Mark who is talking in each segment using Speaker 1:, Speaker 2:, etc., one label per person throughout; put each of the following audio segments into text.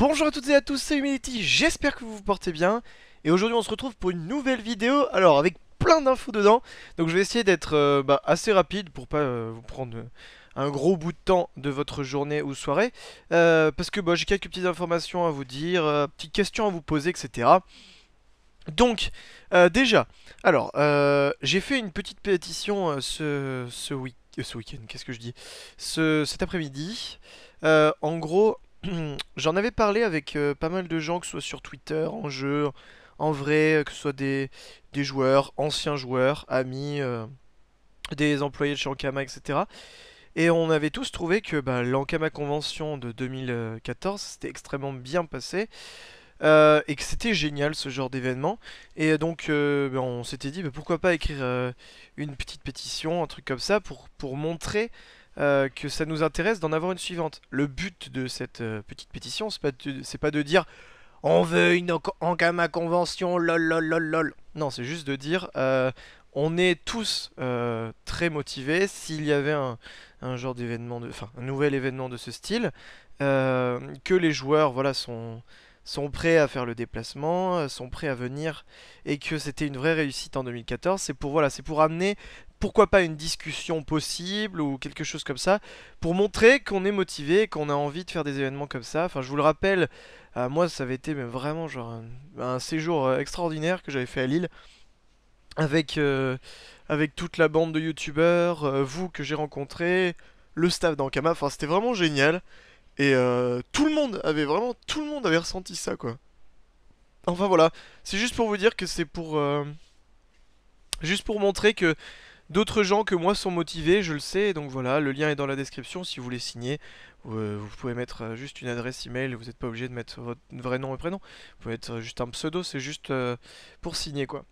Speaker 1: Bonjour à toutes et à tous, c'est Humility, j'espère que vous vous portez bien Et aujourd'hui on se retrouve pour une nouvelle vidéo, alors avec plein d'infos dedans Donc je vais essayer d'être euh, bah, assez rapide pour pas euh, vous prendre euh, un gros bout de temps de votre journée ou soirée Parce que bah, j'ai quelques petites informations à vous dire, petites questions à vous poser, etc donc, déjà, alors, j'ai fait une petite pétition ce, week end qu'est-ce que je dis Cet après-midi, en gros, J'en avais parlé avec euh, pas mal de gens, que ce soit sur Twitter, en jeu, en vrai, euh, que ce soit des, des joueurs, anciens joueurs, amis, euh, des employés de chez Ankama, etc. Et on avait tous trouvé que bah, l'Ankama Convention de 2014 c'était extrêmement bien passé. et que c'était génial ce genre d'événement. Et donc bah, on s'était dit bah, pourquoi pas écrire une petite pétition, un truc comme ça, pour, pour montrer euh, que ça nous intéresse d'en avoir une suivante. Le but de cette euh, petite pétition, c'est pas, de, pas de dire on veut une Ankama convention, lol lol lol lol. Non, c'est juste de dire euh, on est tous très motivés. S'il y avait un, un genre d'événement, enfin un nouvel événement de ce style, que les joueurs voilà sont sont prêts à faire le déplacement, sont prêts à venir, et que c'était une vraie réussite en 2014. C'est pour voilà, c'est pour amener pourquoi pas une discussion possible ou quelque chose comme ça pour montrer qu'on est motivé, qu'on a envie de faire des événements comme ça. Enfin, je vous le rappelle, euh, moi ça avait été vraiment genre un, séjour euh, extraordinaire que j'avais fait à Lille avec euh, avec toute la bande de youtubeurs, vous que j'ai rencontré, le staff d'Ankama. Enfin, c'était vraiment génial et tout le monde avait vraiment tout le monde avait ressenti ça quoi. Enfin voilà, c'est juste pour vous dire que c'est pour juste pour montrer que D'autres gens que moi sont motivés, je le sais, donc voilà, le lien est dans la description si vous voulez signer. vous euh, pouvez mettre euh, juste une adresse email, vous n'êtes pas obligé de mettre votre vrai nom et prénom. Vous pouvez mettre euh, juste un pseudo, c'est juste pour signer quoi.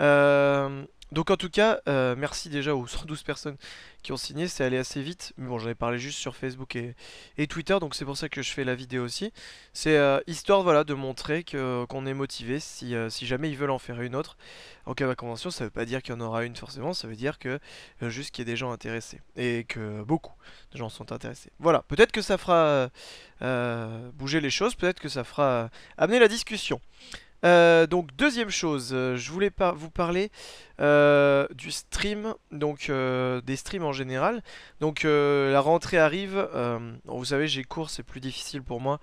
Speaker 1: Euh, donc en tout cas, euh, merci déjà aux 112 personnes qui ont signé, c'est allé assez vite. Mais bon, j'en ai parlé juste sur Facebook et, Twitter, donc c'est pour ça que je fais la vidéo aussi. C'est euh, histoire voilà, de montrer qu'on est motivé euh, si, jamais ils veulent en faire une autre. En cas de convention, ça veut pas dire qu'il y en aura une forcément, ça veut dire que juste qu'il y a des gens intéressés. Et que beaucoup de gens sont intéressés. Voilà, peut-être que ça fera bouger les choses, peut-être que ça fera amener la discussion. Euh, donc deuxième chose, euh, je voulais pas vous parler euh, du stream, donc des streams en général. Donc la rentrée arrive, vous savez j'ai cours, c'est plus difficile pour moi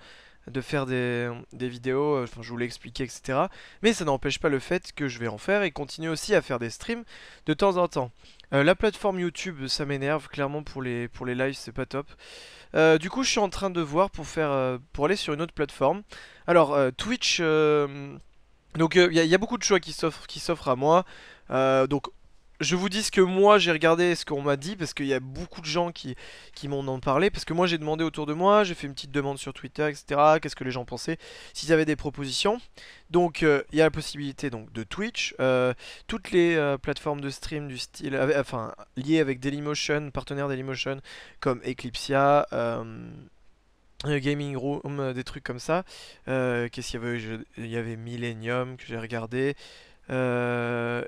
Speaker 1: de faire des, vidéos, enfin je vous l'ai expliqué etc. Mais ça n'empêche pas le fait que je vais en faire et continuer aussi à faire des streams de temps en temps. Euh, la plateforme YouTube, ça m'énerve, clairement pour les, pour les lives, c'est pas top. Euh, du coup, je suis en train de voir pour, faire, euh, pour aller sur une autre plateforme. Alors, Twitch... donc, il y, y, a beaucoup de choix qui s'offrent à moi. donc, je vous dis ce que moi j'ai regardé, ce qu'on m'a dit, parce qu'il y a beaucoup de gens qui, qui m'ont en parlé, parce que moi j'ai demandé autour de moi, j'ai fait une petite demande sur Twitter, etc. Qu'est-ce que les gens pensaient, s'ils avaient des propositions. Donc euh, il y a la possibilité donc de Twitch, euh, toutes les euh, plateformes de stream du style, enfin liées avec Dailymotion, partenaires Dailymotion, comme Eclipsia. Gaming Room, des trucs comme ça. Qu'est-ce qu'il y avait Il y avait Millennium que j'ai regardé. la,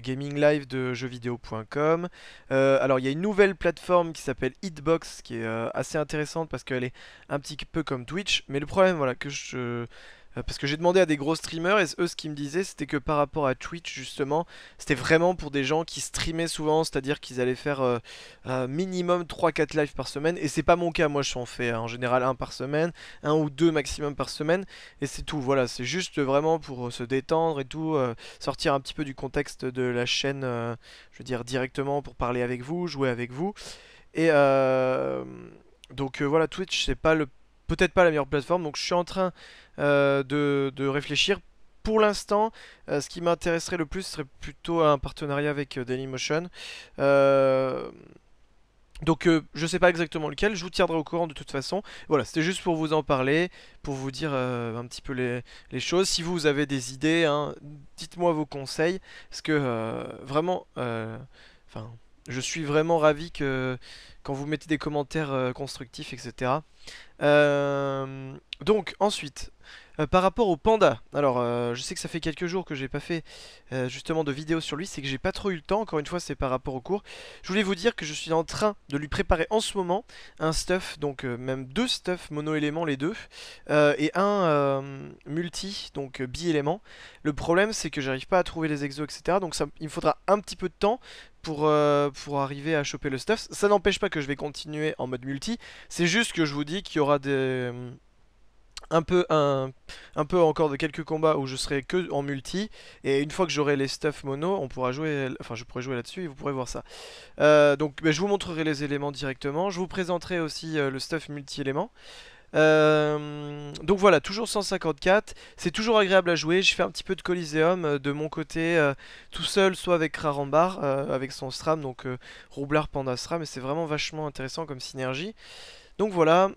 Speaker 1: gaminglive de jeuxvideo.com. Euh, alors il y a une nouvelle plateforme qui s'appelle Hitbox qui est euh, assez intéressante parce qu'elle est un petit peu comme Twitch. Mais le problème voilà que je euh, parce que j'ai demandé à des gros streamers et eux ce qu'ils me disaient c'était que par rapport à Twitch justement c'était vraiment pour des gens qui streamaient souvent c'est à dire qu'ils allaient faire euh, euh, minimum 3-4 lives par semaine et c'est pas mon cas moi je en fais hein, en général un par semaine un ou deux maximum par semaine et c'est tout voilà c'est juste vraiment pour se détendre et tout sortir un petit peu du contexte de la chaîne je veux dire directement pour parler avec vous jouer avec vous et donc voilà Twitch c'est pas le peut-être pas la meilleure plateforme. Donc je suis en train euh, de, réfléchir. Pour l'instant, euh, ce qui m'intéresserait le plus serait plutôt un partenariat avec euh, Dailymotion. donc je sais pas exactement lequel, je vous tiendrai au courant de toute façon. Voilà, c'était juste pour vous en parler, pour vous dire un petit peu les, choses. Si vous avez des idées, hein, dites-moi vos conseils, parce que vraiment, je suis vraiment ravi que quand vous mettez des commentaires euh, constructifs, etc. Euh, donc ensuite, euh, par rapport au panda, alors euh, je sais que ça fait quelques jours que j'ai pas fait euh, justement de vidéo sur lui, c'est que j'ai pas trop eu le temps, encore une fois c'est par rapport au cours. Je voulais vous dire que je suis en train de lui préparer en ce moment un stuff, donc même deux stuff mono-éléments les deux, et un multi, donc bi éléments Le problème c'est que j'arrive pas à trouver les exos etc, donc ça, il me faudra un petit peu de temps pour, pour, arriver à choper le stuff. Ça n'empêche pas que je vais continuer en mode multi. C'est juste que je vous dis qu'il y aura des, un peu, un, un, peu encore de quelques combats où je serai que en multi. Et une fois que j'aurai les stuff mono, on pourra jouer. Enfin, je pourrai jouer là-dessus et vous pourrez voir ça. Euh, donc, ben, je vous montrerai les éléments directement. Je vous présenterai aussi euh, le stuff multi-éléments. Euh, donc voilà, toujours 154, c'est toujours agréable à jouer, je fais un petit peu de Coliseum de mon côté tout seul, soit avec Rarambar, avec son SRAM, donc Roublard Panda SRAM, et c'est vraiment vachement intéressant comme synergie. Donc voilà,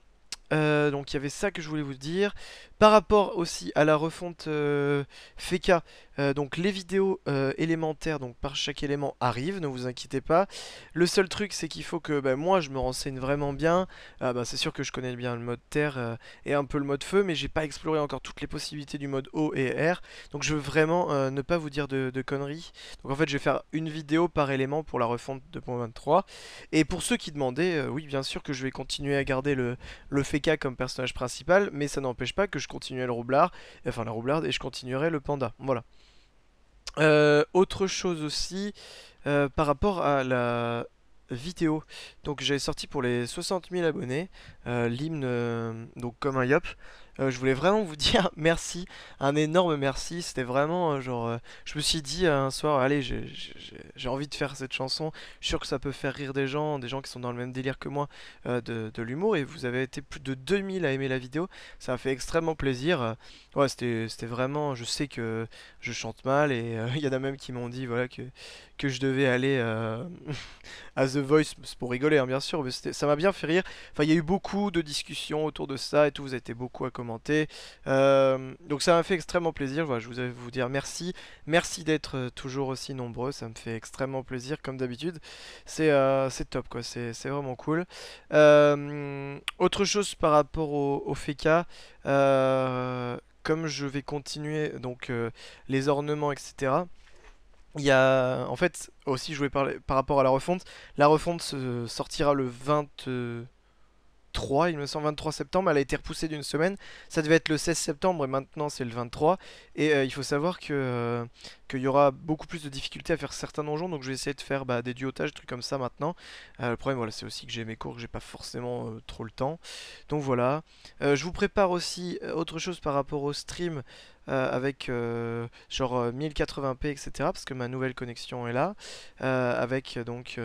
Speaker 1: euh, donc il y avait ça que je voulais vous dire. Par rapport aussi à la refonte euh, FECA, euh, donc les vidéos élémentaires donc par chaque élément arrivent, ne vous inquiétez pas. Le seul truc c'est qu'il faut que ben, moi je me renseigne vraiment bien. Ah, ben, c'est sûr que je connais bien le mode terre et un peu le mode feu, mais j'ai pas exploré encore toutes les possibilités du mode O et air. Donc je veux vraiment ne pas vous dire de, conneries. Donc en fait je vais faire une vidéo par élément pour la refonte 2.23. Et pour ceux qui demandaient, oui bien sûr que je vais continuer à garder le, le comme personnage principal, mais ça n'empêche pas que je continuais le roublard, enfin la roublarde, et je continuerai le panda. Voilà. Euh, autre chose aussi, euh, par rapport à la vidéo, donc j'avais sorti pour les 60 000 abonnés, euh, l'hymne, donc comme un yop, euh, je voulais vraiment vous dire merci, un énorme merci. C'était vraiment euh, genre, euh, je me suis dit un soir, allez, j'ai envie de faire cette chanson. Je suis sûr que ça peut faire rire des gens, des gens qui sont dans le même délire que moi de, l'humour. Et vous avez été plus de 2000 à aimer la vidéo. Ça a fait extrêmement plaisir. Ouais, c'était vraiment, je sais que je chante mal et il y en a même qui m'ont dit voilà que, que je devais aller à The Voice pour rigoler, hein, bien sûr. Mais ça m'a bien fait rire. Enfin, il y a eu beaucoup de discussions autour de ça et tout. Vous avez été beaucoup à commenter euh, donc ça m'a fait extrêmement plaisir, je voulais vous dire merci. Merci d'être euh, toujours aussi nombreux, ça me fait extrêmement plaisir comme d'habitude. C'est euh, top quoi, c'est vraiment cool. autre chose par rapport au, au FECA, comme je vais continuer donc les ornements etc. Il y a, en fait, aussi je voulais parler par rapport à la refonte. La refonte sortira le 20, il me semble 23 septembre, elle a été repoussée d'une semaine. Ça devait être le 16 septembre et maintenant c'est le 23. Et euh, il faut savoir que euh, qu'il y aura beaucoup plus de difficultés à faire certains donjons, donc je vais essayer de faire bah, des duotages, des trucs comme ça maintenant. Euh, le problème voilà, c'est aussi que j'ai mes cours, que j'ai pas forcément trop le temps. Donc voilà. je vous prépare aussi autre chose par rapport au stream. avec genre 1080p etc parce que ma nouvelle connexion est là avec donc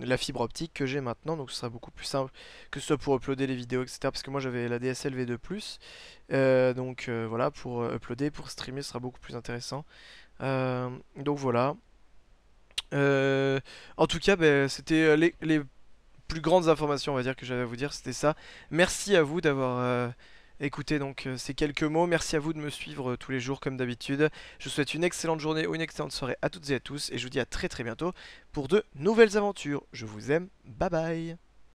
Speaker 1: la fibre optique que j'ai maintenant. Donc ce sera beaucoup plus simple que ce soit pour uploader les vidéos, etc. Parce que moi j'avais la DSL V2 Plus. Euh, donc euh, voilà, pour euh, uploader, pour streamer, ce sera beaucoup plus intéressant. donc voilà. en tout cas, ben, c'était les, les plus grandes informations, on va dire, que j'avais à vous dire, c'était ça. Merci à vous d'avoir... Écoutez donc euh, ces quelques mots, merci à vous de me suivre euh, tous les jours comme d'habitude. Je souhaite une excellente journée ou une excellente soirée à toutes et à tous et je vous dis à très très bientôt pour de nouvelles aventures. Je vous aime, bye bye